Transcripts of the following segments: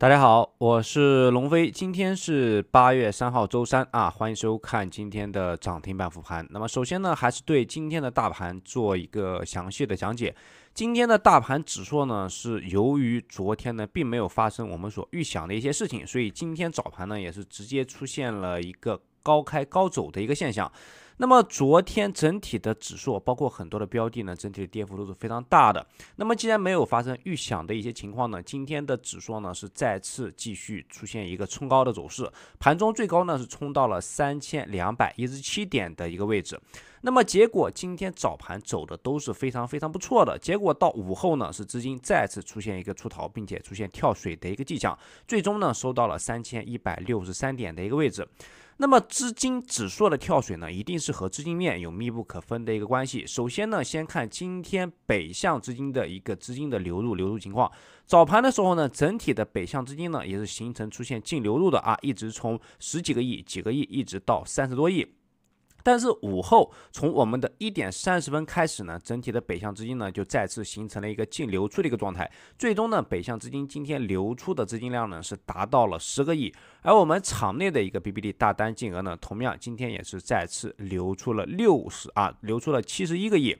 大家好，我是龙飞，今天是八月三号，周三啊，欢迎收看今天的涨停板复盘。那么首先呢，还是对今天的大盘做一个详细的讲解。今天的大盘指数呢，是由于昨天呢，并没有发生我们所预想的一些事情，所以今天早盘呢，也是直接出现了一个高开高走的一个现象。那么昨天整体的指数，包括很多的标的呢，整体的跌幅都是非常大的。那么既然没有发生预想的一些情况呢，今天的指数呢是再次继续出现一个冲高的走势，盘中最高呢是冲到了三千两百一十七点的一个位置。那么结果今天早盘走的都是非常非常不错的，结果到午后呢是资金再次出现一个出逃，并且出现跳水的一个迹象，最终呢收到了三千一百六十三点的一个位置。那么资金指数的跳水呢，一定是和资金面有密不可分的一个关系。首先呢，先看今天北向资金的一个资金的流入流入情况。早盘的时候呢，整体的北向资金呢也是形成出现净流入的啊，一直从十几个亿、几个亿，一直到三十多亿。但是午后从我们的一点三十分开始呢，整体的北向资金呢就再次形成了一个净流出的一个状态。最终呢，北向资金今天流出的资金量呢是达到了十个亿，而我们场内的一个 BBD 大单金额呢，同样今天也是再次流出了六十啊，流出了七十一个亿。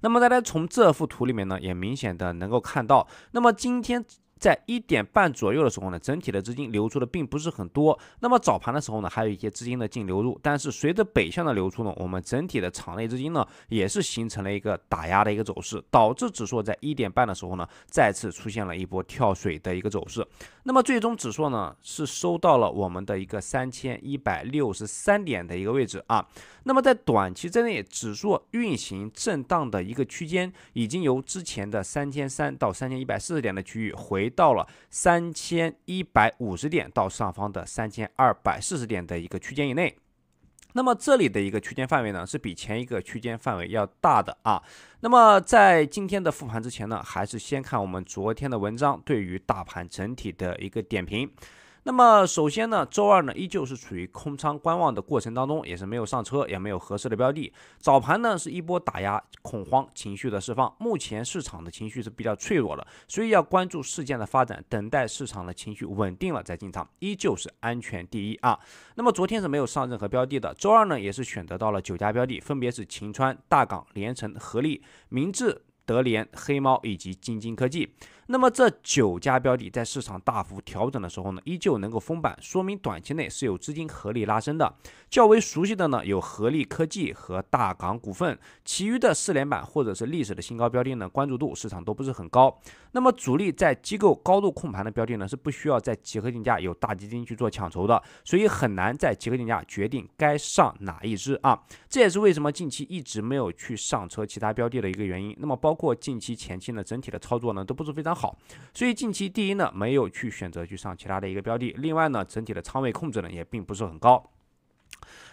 那么大家从这幅图里面呢，也明显的能够看到，那么今天。在一点半左右的时候呢，整体的资金流出的并不是很多。那么早盘的时候呢，还有一些资金的净流入。但是随着北向的流出呢，我们整体的场内资金呢，也是形成了一个打压的一个走势，导致指数在一点半的时候呢，再次出现了一波跳水的一个走势。那么最终指数呢，是收到了我们的一个三千一百六十三点的一个位置啊。那么在短期之内，指数运行震荡的一个区间，已经由之前的三千三到三千一百四十点的区域回。到了三千一百五十点到上方的三千二百四十点的一个区间以内，那么这里的一个区间范围呢，是比前一个区间范围要大的啊。那么在今天的复盘之前呢，还是先看我们昨天的文章对于大盘整体的一个点评。那么首先呢，周二呢依旧是处于空仓观望的过程当中，也是没有上车，也没有合适的标的。早盘呢是一波打压恐慌情绪的释放，目前市场的情绪是比较脆弱的，所以要关注事件的发展，等待市场的情绪稳定了再进场，依旧是安全第一啊。那么昨天是没有上任何标的的，周二呢也是选择到了九家标的，分别是秦川、大港、联城、合力、明治、德联、黑猫以及晶晶科技。那么这九家标的在市场大幅调整的时候呢，依旧能够封板，说明短期内是有资金合力拉升的。较为熟悉的呢有合力科技和大港股份，其余的四连板或者是历史的新高标的呢关注度市场都不是很高。那么主力在机构高度控盘的标的呢是不需要在集合竞价有大基金去做抢筹的，所以很难在集合竞价决定该上哪一只啊。这也是为什么近期一直没有去上车其他标的的一个原因。那么包括近期前期呢整体的操作呢都不是非常好。好，所以近期第一呢，没有去选择去上其他的一个标的，另外呢，整体的仓位控制呢，也并不是很高。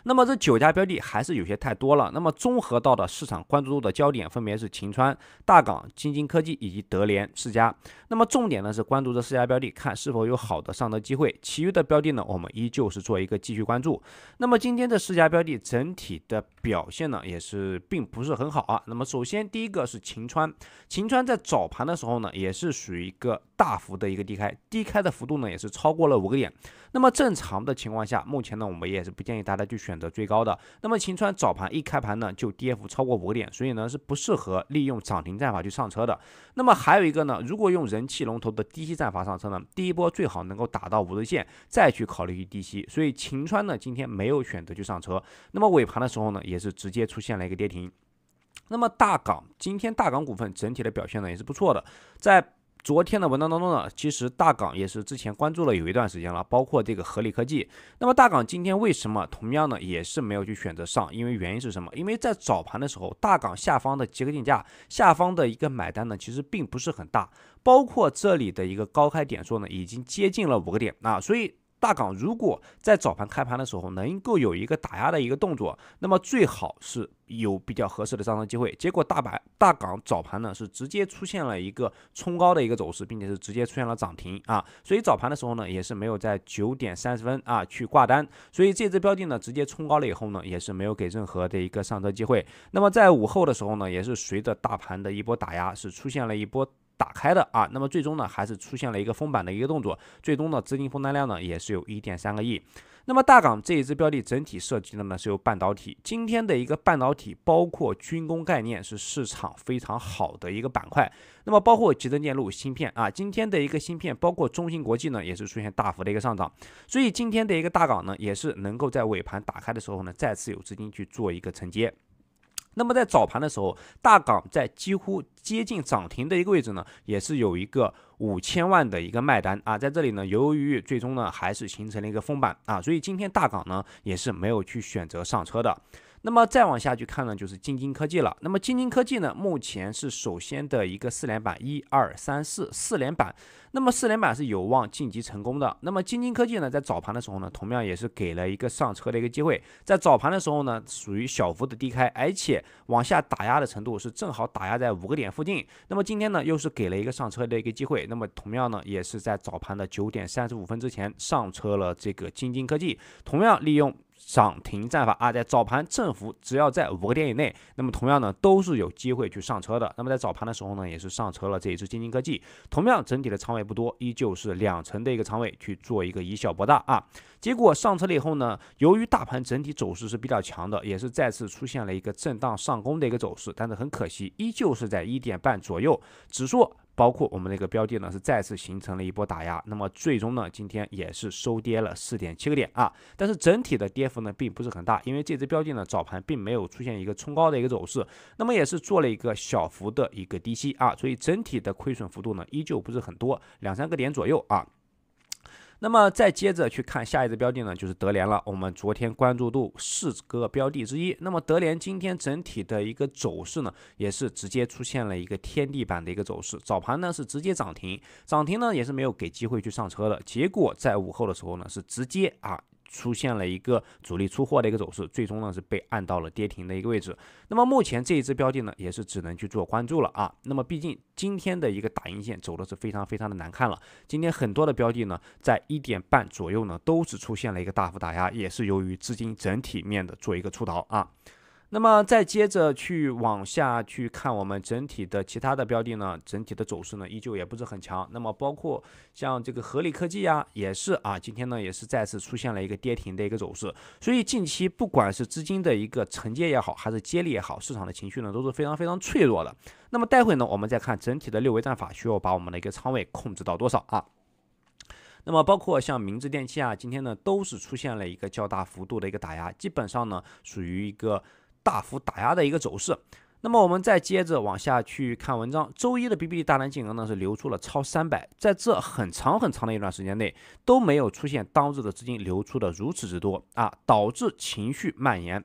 那么这九家标的还是有些太多了。那么综合到的市场关注度的焦点分别是秦川、大港、晶晶科技以及德联四家。那么重点呢是关注这四家标的，看是否有好的上得机会。其余的标的呢，我们依旧是做一个继续关注。那么今天这四家标的整体的表现呢，也是并不是很好啊。那么首先第一个是秦川，秦川在早盘的时候呢，也是属于一个大幅的一个低开，低开的幅度呢也是超过了五个点。那么正常的情况下，目前呢我们也是不建议大。家。那就选择最高的。那么秦川早盘一开盘呢，就跌幅超过五个点，所以呢是不适合利用涨停战法去上车的。那么还有一个呢，如果用人气龙头的低吸战法上车呢，第一波最好能够打到五日线，再去考虑去低吸。所以秦川呢今天没有选择去上车。那么尾盘的时候呢，也是直接出现了一个跌停。那么大港今天大港股份整体的表现呢也是不错的，在。昨天的文章当中呢，其实大港也是之前关注了有一段时间了，包括这个合理科技。那么大港今天为什么同样呢也是没有去选择上？因为原因是什么？因为在早盘的时候，大港下方的集合竞价下方的一个买单呢，其实并不是很大，包括这里的一个高开点数呢，已经接近了五个点啊，所以。大港如果在早盘开盘的时候能够有一个打压的一个动作，那么最好是有比较合适的上车机会。结果大板大港早盘呢是直接出现了一个冲高的一个走势，并且是直接出现了涨停啊。所以早盘的时候呢也是没有在九点三十分啊去挂单，所以这只标的呢直接冲高了以后呢也是没有给任何的一个上车机会。那么在午后的时候呢也是随着大盘的一波打压是出现了一波。打开的啊，那么最终呢，还是出现了一个封板的一个动作。最终呢，资金封单量呢也是有一点三个亿。那么大港这一只标的整体涉及的呢是由半导体。今天的一个半导体包括军工概念是市场非常好的一个板块。那么包括集成电路芯片啊，今天的一个芯片包括中芯国际呢也是出现大幅的一个上涨。所以今天的一个大港呢也是能够在尾盘打开的时候呢再次有资金去做一个承接。那么在早盘的时候，大港在几乎接近涨停的一个位置呢，也是有一个五千万的一个卖单啊，在这里呢犹犹豫豫，最终呢还是形成了一个封板啊，所以今天大港呢也是没有去选择上车的。那么再往下去看呢，就是晶晶科技了。那么晶晶科技呢，目前是首先的一个四连板，一二三四四连板。那么四连板是有望晋级成功的。那么晶晶科技呢，在早盘的时候呢，同样也是给了一个上车的一个机会。在早盘的时候呢，属于小幅的低开，而且往下打压的程度是正好打压在五个点附近。那么今天呢，又是给了一个上车的一个机会。那么同样呢，也是在早盘的九点三十五分之前上车了这个晶晶科技，同样利用。涨停战法啊，在早盘振幅只要在五个点以内，那么同样呢都是有机会去上车的。那么在早盘的时候呢，也是上车了这一只金金科技，同样整体的仓位不多，依旧是两成的一个仓位去做一个以小博大啊。结果上车了以后呢，由于大盘整体走势是比较强的，也是再次出现了一个震荡上攻的一个走势，但是很可惜，依旧是在一点半左右指数。包括我们那个标的呢，是再次形成了一波打压，那么最终呢，今天也是收跌了四点七个点啊，但是整体的跌幅呢，并不是很大，因为这只标的呢，早盘并没有出现一个冲高的一个走势，那么也是做了一个小幅的一个低吸啊，所以整体的亏损幅度呢，依旧不是很多，两三个点左右啊。那么再接着去看下一只标的呢，就是德联了。我们昨天关注度四个标的之一。那么德联今天整体的一个走势呢，也是直接出现了一个天地板的一个走势。早盘呢是直接涨停，涨停呢也是没有给机会去上车的。结果在午后的时候呢，是直接啊。出现了一个主力出货的一个走势，最终呢是被按到了跌停的一个位置。那么目前这一只标的呢，也是只能去做关注了啊。那么毕竟今天的一个打阴线走的是非常非常的难看了。今天很多的标的呢，在一点半左右呢，都是出现了一个大幅打压，也是由于资金整体面的做一个出逃啊。那么再接着去往下去看我们整体的其他的标的呢，整体的走势呢依旧也不是很强。那么包括像这个合力科技呀，也是啊，今天呢也是再次出现了一个跌停的一个走势。所以近期不管是资金的一个承接也好，还是接力也好，市场的情绪呢都是非常非常脆弱的。那么待会呢，我们再看整体的六维战法需要把我们的一个仓位控制到多少啊？那么包括像明治电器啊，今天呢都是出现了一个较大幅度的一个打压，基本上呢属于一个。大幅打压的一个走势。那么我们再接着往下去看文章。周一的 B B D 大单金额呢是流出了超三百，在这很长很长的一段时间内都没有出现当日的资金流出的如此之多啊，导致情绪蔓延。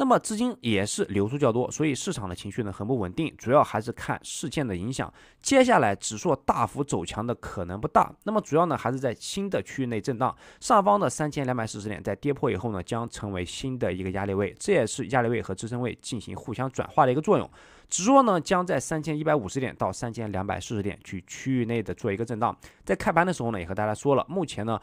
那么资金也是流出较多，所以市场的情绪呢很不稳定，主要还是看事件的影响。接下来指数大幅走强的可能不大，那么主要呢还是在新的区域内震荡。上方的三千两百四十点在跌破以后呢，将成为新的一个压力位，这也是压力位和支撑位进行互相转化的一个作用。指数呢将在三千一百五十点到三千两百四十点去区域内的做一个震荡。在开盘的时候呢，也和大家说了，目前呢。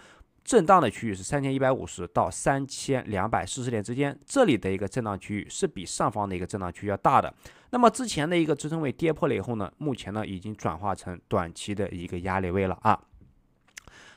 震荡的区域是三千一百五十到三千两百四十点之间，这里的一个震荡区域是比上方的一个震荡区域要大的。那么之前的一个支撑位跌破了以后呢，目前呢已经转化成短期的一个压力位了啊。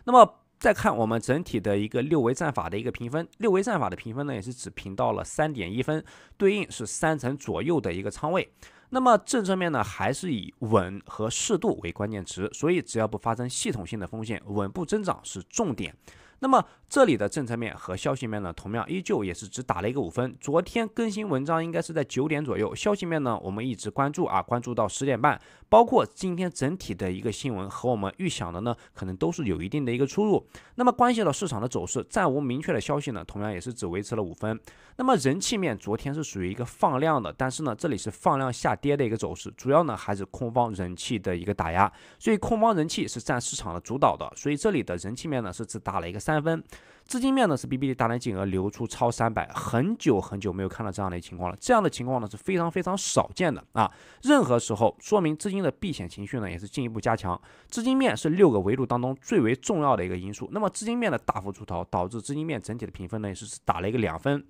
那么再看我们整体的一个六维战法的一个评分，六维战法的评分呢也是只评到了三点一分，对应是三层左右的一个仓位。那么政策面呢，还是以稳和适度为关键词，所以只要不发生系统性的风险，稳步增长是重点。那么这里的政策面和消息面呢，同样依旧也是只打了一个五分。昨天更新文章应该是在九点左右，消息面呢，我们一直关注啊，关注到十点半，包括今天整体的一个新闻和我们预想的呢，可能都是有一定的一个出入。那么关系到市场的走势，暂无明确的消息呢，同样也是只维持了五分。那么人气面，昨天是属于一个放量的，但是呢，这里是放量下跌的一个走势，主要呢还是空方人气的一个打压，所以空方人气是占市场的主导的，所以这里的人气面呢是只打了一个。三分，资金面呢是 BBD 大单金额流出超三百，很久很久没有看到这样的情况了，这样的情况呢是非常非常少见的啊。任何时候说明资金的避险情绪呢也是进一步加强，资金面是六个维度当中最为重要的一个因素。那么资金面的大幅出逃导致资金面整体的评分呢也是打了一个两分。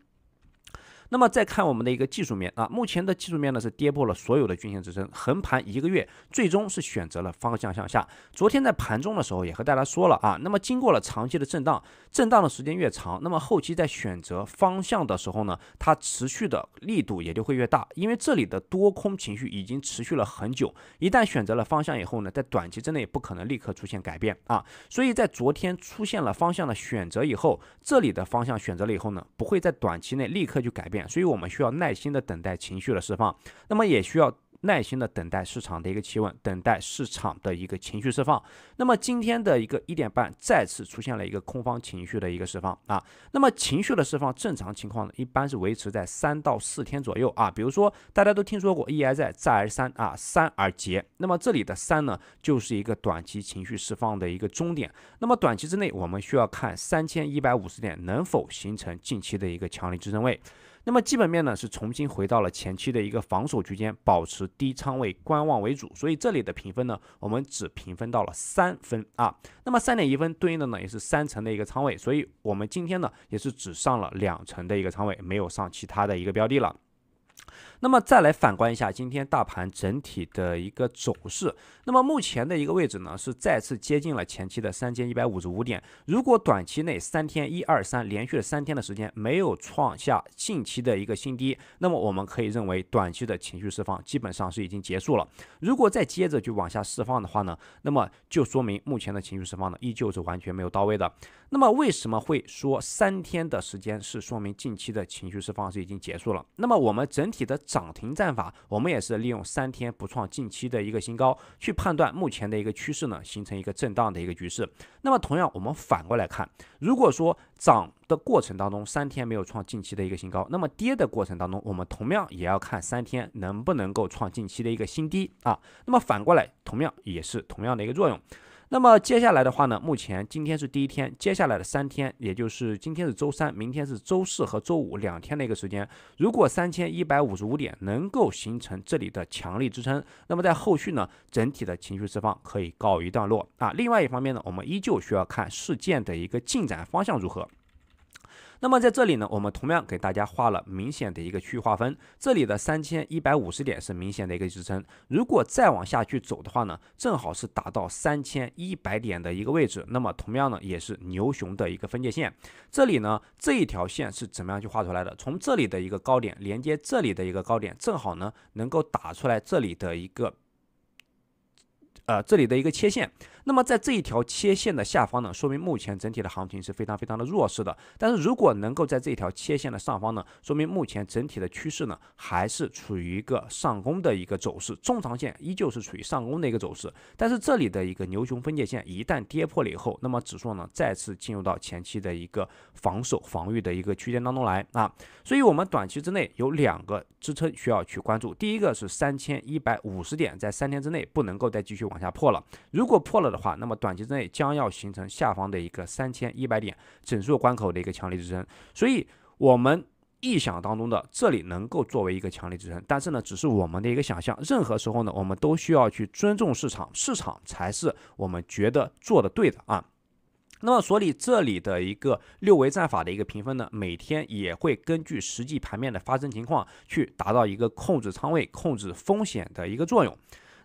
那么再看我们的一个技术面啊，目前的技术面呢是跌破了所有的均线支撑，横盘一个月，最终是选择了方向向下。昨天在盘中的时候也和大家说了啊，那么经过了长期的震荡，震荡的时间越长，那么后期在选择方向的时候呢，它持续的力度也就会越大，因为这里的多空情绪已经持续了很久，一旦选择了方向以后呢，在短期之内不可能立刻出现改变啊，所以在昨天出现了方向的选择以后，这里的方向选择了以后呢，不会在短期内立刻就改变。所以，我们需要耐心的等待情绪的释放，那么也需要耐心的等待市场的一个企稳，等待市场的一个情绪释放。那么今天的一个一点半再次出现了一个空方情绪的一个释放啊。那么情绪的释放，正常情况呢，一般是维持在三到四天左右啊。比如说，大家都听说过一而再，再而三啊，三而竭。那么这里的三呢，就是一个短期情绪释放的一个终点。那么短期之内，我们需要看三千一百五十点能否形成近期的一个强力支撑位。那么基本面呢是重新回到了前期的一个防守区间，保持低仓位观望为主，所以这里的评分呢，我们只评分到了三分啊。那么三点一分对应的呢也是三层的一个仓位，所以我们今天呢也是只上了两层的一个仓位，没有上其他的一个标的了。那么再来反观一下今天大盘整体的一个走势，那么目前的一个位置呢，是再次接近了前期的三千一百五十五点。如果短期内三天一二三连续三天的时间没有创下近期的一个新低，那么我们可以认为短期的情绪释放基本上是已经结束了。如果再接着就往下释放的话呢，那么就说明目前的情绪释放呢依旧是完全没有到位的。那么为什么会说三天的时间是说明近期的情绪释放是已经结束了？那么我们整体的涨停战法，我们也是利用三天不创近期的一个新高，去判断目前的一个趋势呢，形成一个震荡的一个局势。那么同样，我们反过来看，如果说涨的过程当中三天没有创近期的一个新高，那么跌的过程当中，我们同样也要看三天能不能够创近期的一个新低啊。那么反过来，同样也是同样的一个作用。那么接下来的话呢，目前今天是第一天，接下来的三天，也就是今天是周三，明天是周四和周五两天的一个时间。如果三千一百五十五点能够形成这里的强力支撑，那么在后续呢，整体的情绪释放可以告一段落啊。另外一方面呢，我们依旧需要看事件的一个进展方向如何。那么在这里呢，我们同样给大家画了明显的一个区域划分。这里的三千一百五十点是明显的一个支撑，如果再往下去走的话呢，正好是达到三千一百点的一个位置。那么同样呢，也是牛熊的一个分界线。这里呢，这一条线是怎么样去画出来的？从这里的一个高点连接这里的一个高点，正好呢能够打出来这里的一个，呃，这里的一个切线。那么在这一条切线的下方呢，说明目前整体的行情是非常非常的弱势的。但是如果能够在这一条切线的上方呢，说明目前整体的趋势呢，还是处于一个上攻的一个走势，中长线依旧是处于上攻的一个走势。但是这里的一个牛熊分界线一旦跌破了以后，那么指数呢再次进入到前期的一个防守防御的一个区间当中来啊。所以我们短期之内有两个支撑需要去关注，第一个是三千一百五十点，在三天之内不能够再继续往下破了，如果破了的。话，那么短期之内将要形成下方的一个三千一百点整数关口的一个强力支撑，所以我们臆想当中的这里能够作为一个强力支撑，但是呢，只是我们的一个想象。任何时候呢，我们都需要去尊重市场，市场才是我们觉得做的对的啊。那么，所以这里的一个六维战法的一个评分呢，每天也会根据实际盘面的发生情况去达到一个控制仓位、控制风险的一个作用。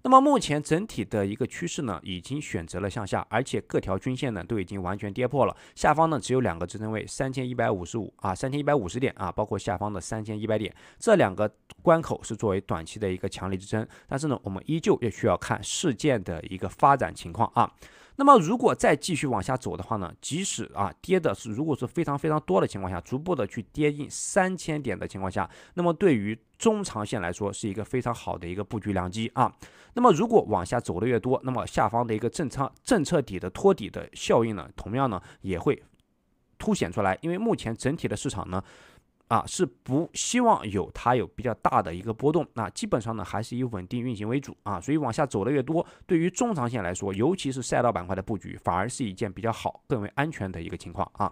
那么目前整体的一个趋势呢，已经选择了向下，而且各条均线呢都已经完全跌破了。下方呢只有两个支撑位，三千一百五十五啊，三千一百五十点啊，包括下方的三千一百点，这两个关口是作为短期的一个强力支撑。但是呢，我们依旧也需要看事件的一个发展情况啊。那么，如果再继续往下走的话呢，即使啊跌的是如果是非常非常多的情况下，逐步的去跌近三千点的情况下，那么对于中长线来说是一个非常好的一个布局良机啊。那么，如果往下走的越多，那么下方的一个正仓、正彻底的托底的效应呢，同样呢也会凸显出来，因为目前整体的市场呢。啊，是不希望有它有比较大的一个波动，那基本上呢还是以稳定运行为主啊。所以往下走的越多，对于中长线来说，尤其是赛道板块的布局，反而是一件比较好、更为安全的一个情况啊。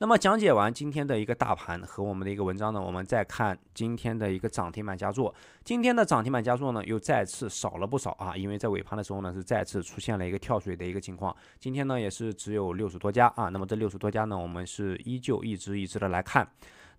那么讲解完今天的一个大盘和我们的一个文章呢，我们再看今天的一个涨停板佳作。今天的涨停板佳作呢，又再次少了不少啊，因为在尾盘的时候呢，是再次出现了一个跳水的一个情况。今天呢，也是只有六十多家啊。那么这六十多家呢，我们是依旧一直一直的来看。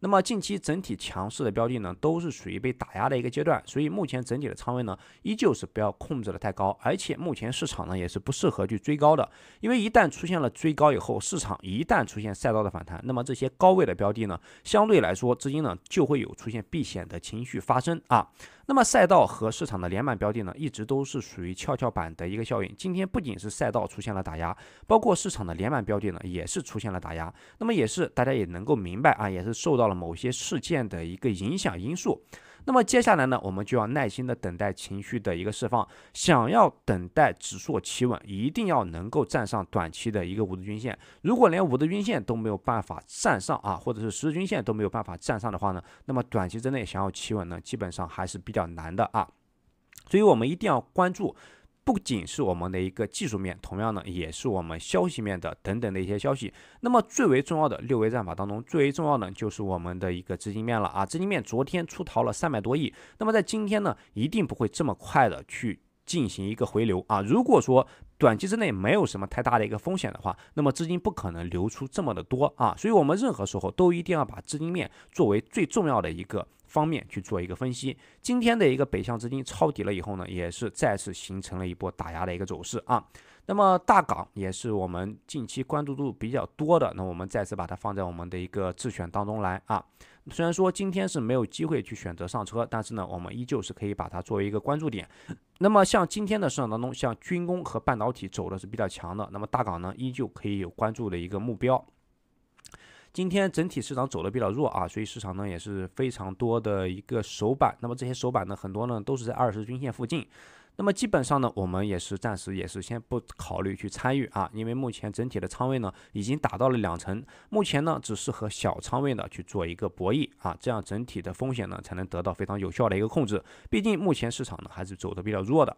那么近期整体强势的标的呢，都是属于被打压的一个阶段，所以目前整体的仓位呢，依旧是不要控制的太高，而且目前市场呢，也是不适合去追高的，因为一旦出现了追高以后，市场一旦出现赛道的反弹，那么这些高位的标的呢，相对来说资金呢就会有出现避险的情绪发生啊。那么赛道和市场的连板标的呢，一直都是属于跷跷板的一个效应。今天不仅是赛道出现了打压，包括市场的连板标的呢，也是出现了打压。那么也是大家也能够明白啊，也是受到了某些事件的一个影响因素。那么接下来呢，我们就要耐心的等待情绪的一个释放。想要等待指数企稳，一定要能够站上短期的一个五日均线。如果连五日均线都没有办法站上啊，或者是十日均线都没有办法站上的话呢，那么短期之内想要企稳呢，基本上还是比较难的啊。所以我们一定要关注。不仅是我们的一个技术面，同样呢，也是我们消息面的等等的一些消息。那么最为重要的六维战法当中，最为重要的就是我们的一个资金面了啊。资金面昨天出逃了三百多亿，那么在今天呢，一定不会这么快的去进行一个回流啊。如果说短期之内没有什么太大的一个风险的话，那么资金不可能流出这么的多啊。所以，我们任何时候都一定要把资金面作为最重要的一个。方面去做一个分析，今天的一个北向资金抄底了以后呢，也是再次形成了一波打压的一个走势啊。那么大港也是我们近期关注度比较多的，那我们再次把它放在我们的一个自选当中来啊。虽然说今天是没有机会去选择上车，但是呢，我们依旧是可以把它作为一个关注点。那么像今天的市场当中，像军工和半导体走的是比较强的，那么大港呢依旧可以有关注的一个目标。今天整体市场走的比较弱啊，所以市场呢也是非常多的一个首板。那么这些首板呢，很多呢都是在二十均线附近。那么基本上呢，我们也是暂时也是先不考虑去参与啊，因为目前整体的仓位呢已经达到了两成，目前呢只适合小仓位的去做一个博弈啊，这样整体的风险呢才能得到非常有效的一个控制。毕竟目前市场呢还是走的比较弱的。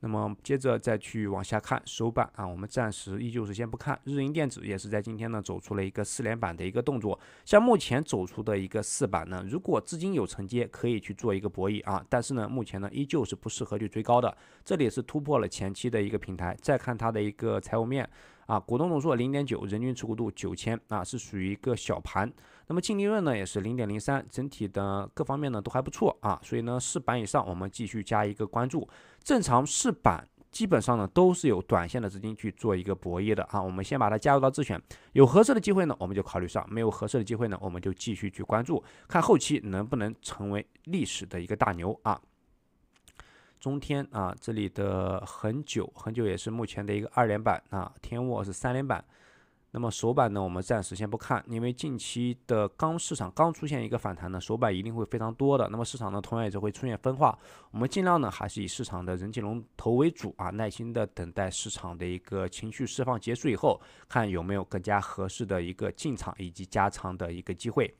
那么接着再去往下看收板啊，我们暂时依旧是先不看日盈电子，也是在今天呢走出了一个四连板的一个动作。像目前走出的一个四板呢，如果资金有承接，可以去做一个博弈啊。但是呢，目前呢依旧是不适合去追高的，这里是突破了前期的一个平台。再看它的一个财务面。啊，股东总数零点九，人均持股度九千，啊是属于一个小盘。那么净利润呢也是零点零三，整体的各方面呢都还不错啊。所以呢四板以上我们继续加一个关注，正常四板基本上呢都是有短线的资金去做一个博弈的啊。我们先把它加入到自选，有合适的机会呢我们就考虑上，没有合适的机会呢我们就继续去关注，看后期能不能成为历史的一个大牛啊。中天啊，这里的恒久恒久也是目前的一个二连板啊，天沃是三连板。那么首板呢，我们暂时先不看，因为近期的刚市场刚出现一个反弹呢，首板一定会非常多的。那么市场呢，同样也是会出现分化，我们尽量呢还是以市场的人气龙头为主啊，耐心的等待市场的一个情绪释放结束以后，看有没有更加合适的一个进场以及加仓的一个机会。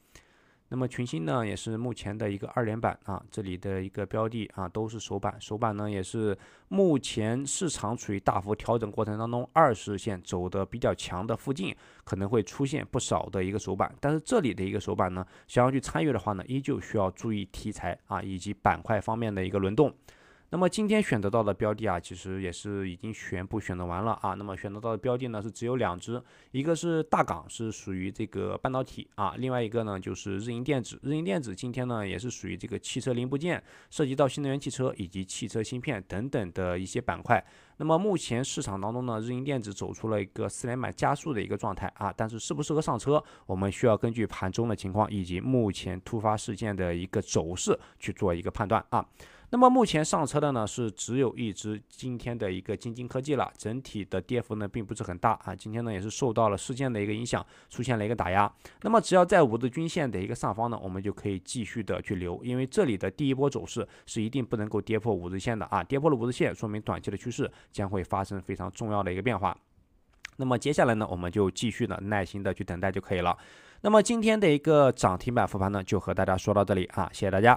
那么群星呢，也是目前的一个二连板啊，这里的一个标的啊，都是首板。首板呢，也是目前市场处于大幅调整过程当中，二十线走的比较强的附近，可能会出现不少的一个首板。但是这里的一个首板呢，想要去参与的话呢，依旧需要注意题材啊以及板块方面的一个轮动。那么今天选择到的标的啊，其实也是已经全部选择完了啊。那么选择到的标的呢，是只有两只，一个是大港，是属于这个半导体啊；另外一个呢，就是日营电子。日营电子今天呢，也是属于这个汽车零部件，涉及到新能源汽车以及汽车芯片等等的一些板块。那么目前市场当中呢，日营电子走出了一个四连板加速的一个状态啊。但是适不适合上车，我们需要根据盘中的情况以及目前突发事件的一个走势去做一个判断啊。那么目前上车的呢是只有一只今天的一个晶晶科技了，整体的跌幅呢并不是很大啊。今天呢也是受到了事件的一个影响，出现了一个打压。那么只要在五日均线的一个上方呢，我们就可以继续的去留，因为这里的第一波走势是一定不能够跌破五日线的啊。跌破了五日线，说明短期的趋势将会发生非常重要的一个变化。那么接下来呢，我们就继续呢耐心的去等待就可以了。那么今天的一个涨停板复盘呢，就和大家说到这里啊，谢谢大家。